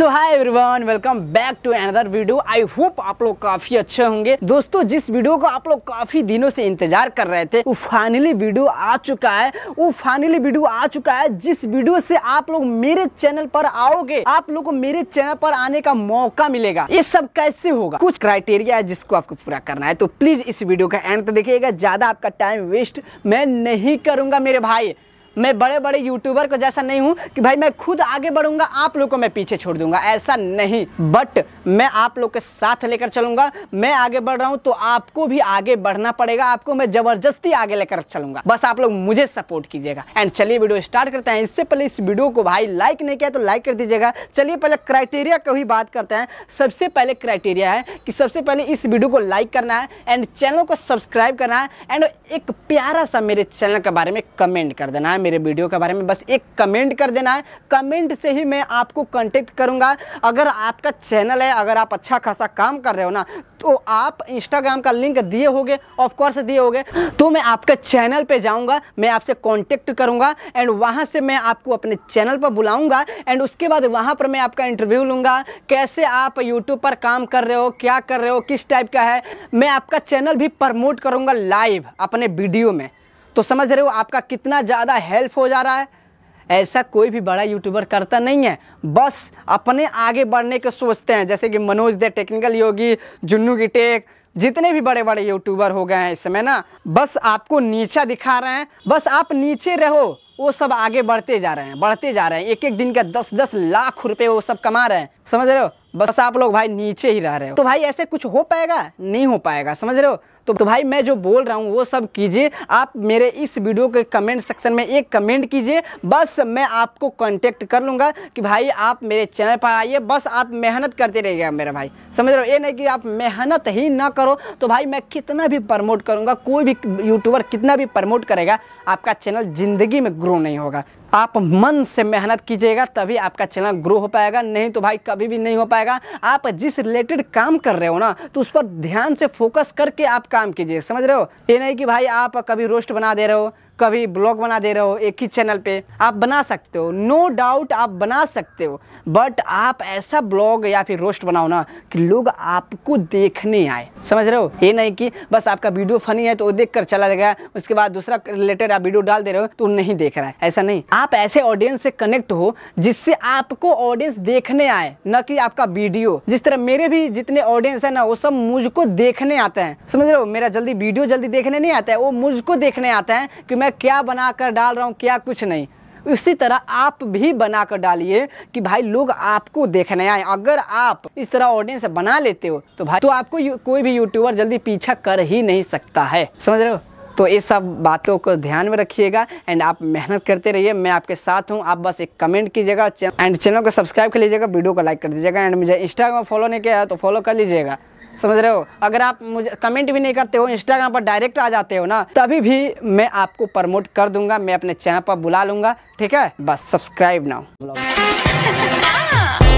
So hi everyone welcome back to another video I hope आप लोग काफी अच्छे होंगे दोस्तों जिस वीडियो को आप लोग काफी दिनों से इंतजार कर रहे थे वो फाइनली वीडियो आ चुका है वो फाइनली वीडियो आ चुका है जिस वीडियो से आप लोग मेरे चैनल पर आओगे आप लोग को मेरे चैनल पर आने का मौका मिलेगा ये सब कैसे होगा कुछ क्राइटेरिया है जिसको आपको पूरा करना है तो प्लीज इस वीडियो का एंड तो देखिएगा ज्यादा आपका टाइम वेस्ट मैं नहीं करूंगा मेरे भाई मैं बड़े बड़े यूट्यूबर को जैसा नहीं हूँ कि भाई मैं खुद आगे बढ़ूंगा आप लोग को मैं पीछे छोड़ दूंगा ऐसा नहीं बट मैं आप लोग के साथ लेकर चलूंगा मैं आगे बढ़ रहा हूँ तो आपको भी आगे बढ़ना पड़ेगा आपको मैं जबरदस्ती आगे लेकर चलूंगा बस आप लोग मुझे सपोर्ट कीजिएगा एंड चलिए वीडियो स्टार्ट करते हैं इससे पहले इस वीडियो को भाई लाइक नहीं किया तो लाइक कर दीजिएगा चलिए पहले क्राइटेरिया को ही बात करते हैं सबसे पहले क्राइटेरिया है कि सबसे पहले इस वीडियो को लाइक करना है एंड चैनल को सब्सक्राइब करना है एंड एक प्यारा सा मेरे चैनल के बारे में कमेंट कर देना है है मेरे वीडियो के बारे में बस एक कमेंट कर देना है कमेंट से ही मैं आपको कॉन्टेक्ट करूँगा अगर आपका चैनल है अगर आप अच्छा खासा काम कर रहे हो ना तो आप इंस्टाग्राम का लिंक दिए होगे ऑफ कोर्स दिए होगे तो मैं आपके चैनल पे जाऊंगा मैं आपसे कांटेक्ट करूंगा एंड वहां से मैं आपको अपने चैनल पर बुलाऊंगा एंड उसके बाद वहां पर मैं आपका इंटरव्यू लूंगा कैसे आप यूट्यूब पर काम कर रहे हो क्या कर रहे हो किस टाइप का है मैं आपका चैनल भी प्रमोट करूँगा लाइव अपने वीडियो में तो समझ रहे हो आपका कितना ज़्यादा हेल्प हो जा रहा है ऐसा कोई भी बड़ा यूट्यूबर करता नहीं है बस अपने आगे बढ़ने के सोचते हैं जैसे कि मनोज दे टेक्निकल योगी जुन्नू की टेक जितने भी बड़े बड़े यूट्यूबर हो गए हैं इस समय ना बस आपको नीचा दिखा रहे हैं बस आप नीचे रहो वो सब आगे बढ़ते जा रहे हैं बढ़ते जा रहे हैं एक एक दिन का दस दस लाख रुपए वो सब कमा रहे हैं समझ रहे हो बस आप लोग भाई नीचे ही रह रहे हो तो भाई ऐसे कुछ हो पाएगा नहीं हो पाएगा समझ रहे हो तो, तो, भाई मैं जो बोल रहा हूँ वो सब कीजिए आप मेरे इस वीडियो के कमेंट सेक्शन में एक कमेंट कीजिए बस मैं आपको कांटेक्ट कर लूँगा कि भाई आप मेरे चैनल पर आइए बस आप मेहनत करते रहिएगा मेरा भाई समझ रहे हो ये नहीं कि आप मेहनत ही ना करो तो भाई मैं कितना भी प्रमोट करूँगा कोई भी यूट्यूबर कितना भी प्रमोट करेगा आपका चैनल ज़िंदगी में ग्रो नहीं होगा आप मन से मेहनत कीजिएगा तभी आपका चैनल ग्रो हो पाएगा नहीं तो भाई कभी भी नहीं हो पाएगा आप जिस रिलेटेड काम कर रहे हो ना तो उस पर ध्यान से फोकस करके आप काम कीजिए समझ रहे हो ये नहीं कि भाई आप कभी रोस्ट बना दे रहे हो कभी ब्लॉग बना दे रहे हो एक ही चैनल पे आप बना सकते हो नो no डाउट आप बना सकते हो बट आप ऐसा ब्लॉग या फिर रोस्ट बनाओ ना कि लोग आपको देखने आए समझ रहे हो ये नहीं कि बस आपका वीडियो फनी है तो वो देख कर चला जाएगा उसके बाद दूसरा रिलेटेड आप वीडियो डाल दे रहे हो तो नहीं देख रहा है ऐसा नहीं आप ऐसे ऑडियंस से कनेक्ट हो जिससे आपको ऑडियंस देखने आए न कि आपका वीडियो जिस तरह मेरे भी जितने ऑडियंस है ना वो सब मुझको देखने आते हैं समझ रहे हो मेरा जल्दी वीडियो जल्दी देखने नहीं आता है वो मुझको देखने आता है कि मैं मैं क्या बना कर डाल रहा हूँ क्या कुछ नहीं उसी तरह आप भी बना कर डालिए कि भाई लोग आपको देखने आए अगर आप इस तरह ऑडियंस बना लेते हो तो भाई तो आपको कोई भी यूट्यूबर जल्दी पीछा कर ही नहीं सकता है समझ रहे हो तो ये सब बातों को ध्यान में रखिएगा एंड आप मेहनत करते रहिए मैं आपके साथ हूँ आप बस एक कमेंट कीजिएगा एंड चैनल को सब्सक्राइब कर लीजिएगा वीडियो को लाइक कर दीजिएगा एंड मुझे इंस्टाग्राम फॉलो नहीं किया है तो फॉलो कर लीजिएगा समझ रहे हो अगर आप मुझे कमेंट भी नहीं करते हो इंस्टाग्राम पर डायरेक्ट आ जाते हो ना तभी भी मैं आपको प्रमोट कर दूंगा मैं अपने चैनल पर बुला लूंगा ठीक है बस सब्सक्राइब हाँ। ना